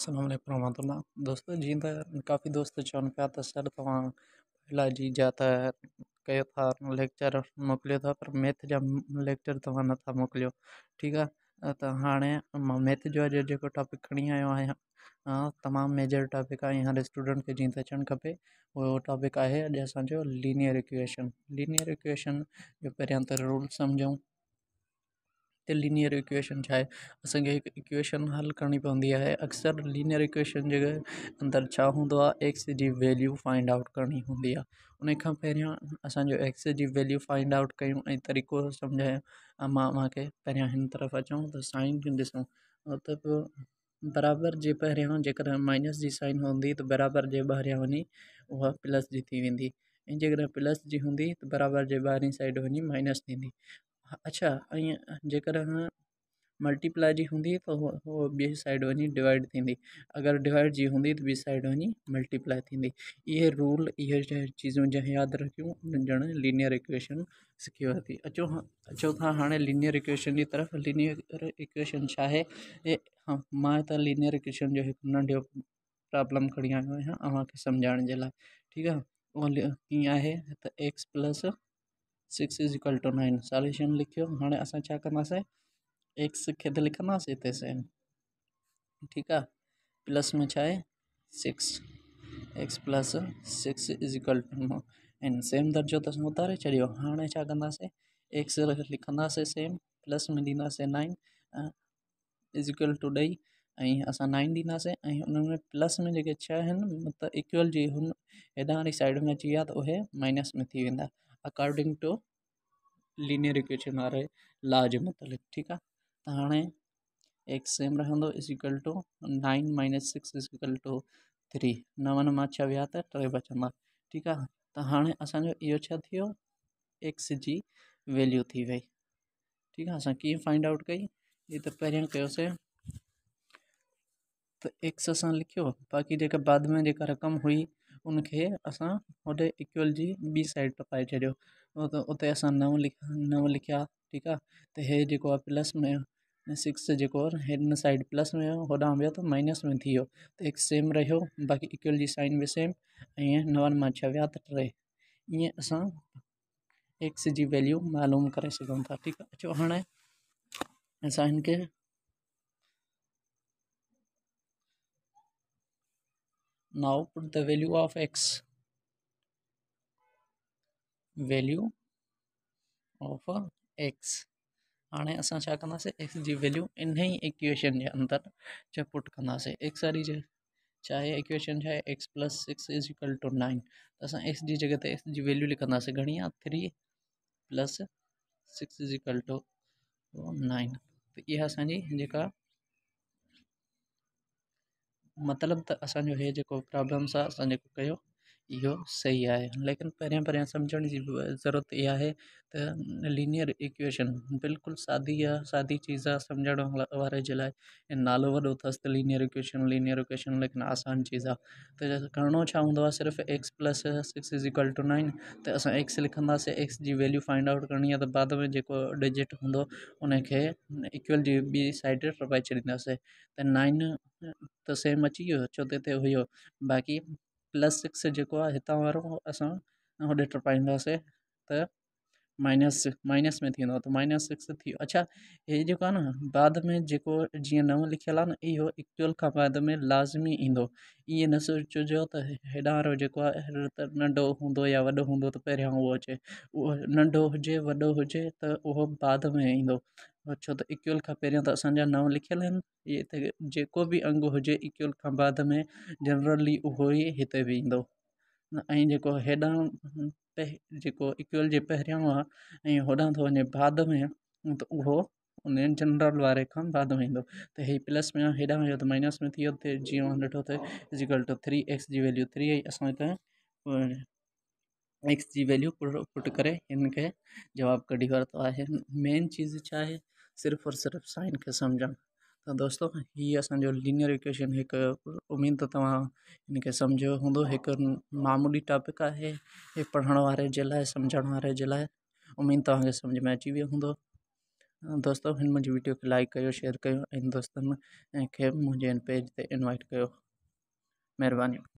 असलम वरहमल्ला दोस्तों जींदा काफ़ी दोस्त चवन पिया त सर तव्हां तो जी जा त लेक्चर मोकिलियो था पर तो मैथ तो जो लेक्चर तव्हां नथा मोकिलियो ठीकु आहे त मैथ जो अॼु जेको टॉपिक खणी आयो आहियां तमामु मेजर टॉपिक आहे हाणे स्टूडेंट खे जीअं त खपे उहो टॉपिक है अॼु असांजो लीनियर इक्वेशन लीनियर इक्वेशन जो पहिरियां त रूल सम्झूं એ લિનિયર ઇક્વેશન चाहे અસંખ્ય हल करनी पवी है अक्सर लीनियर इक्वेशन जे अंदर हों एक्स की वैल्यू फाइंड आउट करनी होंगी आहे उन पैर असो एक्स की वैल्यू फाइंड आउट क्यों तरीक़ो समझाया मां मूंखे पहिरियां तरफ़ अचों तो साइन खे ॾिसूं त मतलब पोइ बराबरि जे पहिरियां माइनस जी साइन होंगी तो बराबर जे ॿाहिरियां वही वह प्लस की थी वी ऐं प्लस की होंगी तो बराबर जे ॿाहिरीं साइड वही माइनस थींदी अच्छा અહીંયા जेकर मल्टीप्लाई जी होंगी तो वो उहो साइड वञी डिवाइड थींदी अगरि डिवाइड जी हूंदी त ॿी साइड वही मल्टीप्लाई थी ये रूल ये चीजूं जंहिं यादि रखियूं लीनियर इक्वेशन सिखी वरिती अचो अचो था हाँ लीनियर इक्वेशन की तरफ़ लीनियर इक्वेशन छा आहे मां त लीनियर इक्वेशन जो नंढो प्रॉब्लम खड़ी आयो आहियां तव्हांखे सम्झाइण जे x plus six is equal to nine solution लिखियो हाँ अस छा एक्स के लिखा इतने सेम ठीक प्लस में छा six x plus six is equal to nine same दर्जो तो उतारे छो हाँ छा एक्स लिखंदासीं सेम प्लस में ॾींदासीं नाइन इज़ इक्वल टू डई अस नाइन ॾींदासीं ऐं प्लस में जो छह मतलब इक्वल जी हुन वाली साइड में अची तो त माइनस में थी वा अकॉर्डिंग टू लीनियर इक्वेशन रहे ला जे मतलब ठीक है तो हाँ एक्स सेम रह is equal to nine minus six is equal to three नव मां छह वह टे बचंदा ठीक है तो हाँ असो यो एक्स की वैल्यू थी वही ठीक है अस कीअं फाइंड आउट कई ये तो पहिरियां से तो एक्स अस लिखो बाक़ी जो बाद में जो रक़म हुई उनखे असां होॾे इक्वलजी ॿी साइड था पाए छॾियो उहो उते नव लिख नव लिखा ठीक है त हे जेको प्लस में सिक्स जेको आहे साइड प्लस में हुयो होॾां वियो माइनस में थी वियो त सेम रहियो बाक़ी इक्वल जी साइन बि सेम ऐं नवनि में छह विया टे ईअं असां एक्स की वैल्यू मालूम कर सघूं था ठीकु आहे अचो हाणे असां हिन now put the value of x value of x हाँ असां कहे एक्स की वैल्यू इन ही इक्वेशन के अंदर जो पुट कहे एक्स वाली चाहे इक्वेशन चाहे x plus six is equal to nine तो अस एक्स की जगह एक्स की वैल्यू लिखंदासीं घणी आहे three plus six is equal to nine त इहा असांजी जी मतिलबु त असांजो इहे जेको प्रॉब्लम्स आहे असां जेको कयो यो सही है लेकिन पहिरियां पर समझने की ज़रूरत यह है त लीनियर इक्वेशन बिल्कुल सादी या सादी चीज़ आहे सम्झण वारे नालो वो अस त लीनियर इक्वेशन लीनियर इक्वेशन लेकिन आसान चीज़ आ तो करिणो हों सिर्फ x plus six is equal to nine तो अस एक्स लिखंदासीं एक्स की वैल्यू फाइंड आउट करनी है तो बाद में जो डिजिट हों उनके इक्वल जी बी साइड टपाए छॾींदासीं तो नाइन तो सेम अची वो छो त बाक़ी प्लस सिक्स जेको आहे हितां वारो असां होॾो त माइनस माइनस में थींदो तो माइनस सिक्स थी अच्छा ये जो आहे न बाद में जो जो नव लिखल आहे न इहो इक्वल खां बाद में लाज़मी ईंदो ये न सोचिजो त हेॾां वारो जेको आहे त नंढो हूंदो या वॾो हूंदो त पहिरियां उहो अचे उहो नंढो हुजे वॾो हुजे त उहो बाद में ईंदो छो तो इक्वल का पे तो असा नव लिखल आहिनि इहे त अंग हुजे इक्वल खां बाद में जनरली उहो ई जो बि जो इक्वल जो पहिरियों तो वे बाद में तो उहो उन जनरल वाले का बाद में तो हे प्लस में एडा तो माइनस में थी तो जो जीअं मां इज़िकल टू थ्री एक्स जी वैल्यू थ्री आई अस एक्स की वैल्यू पुट कर जवाब खे जवाबु कढी मेन चीज़ छा सिर्फ़ और सिर्फ साइन के सम्झणु त दोस्तों हीअ असो लिनियर इक्वेशन एक उम्मीद तो तव्हां हिनखे सम्झो हूंदो हिकु मामूली टॉपिक है हे पढ़ण वारे जे लाइ सम्झण वारे जे लाइ उमेद में अची वियो हूंदो दोस्तों इन मुझे वीडियो के लाइक कर शेयर कर ऐं दोस्तनि खे मुंहिंजे पेज ते इनवाइट कर महिरबानी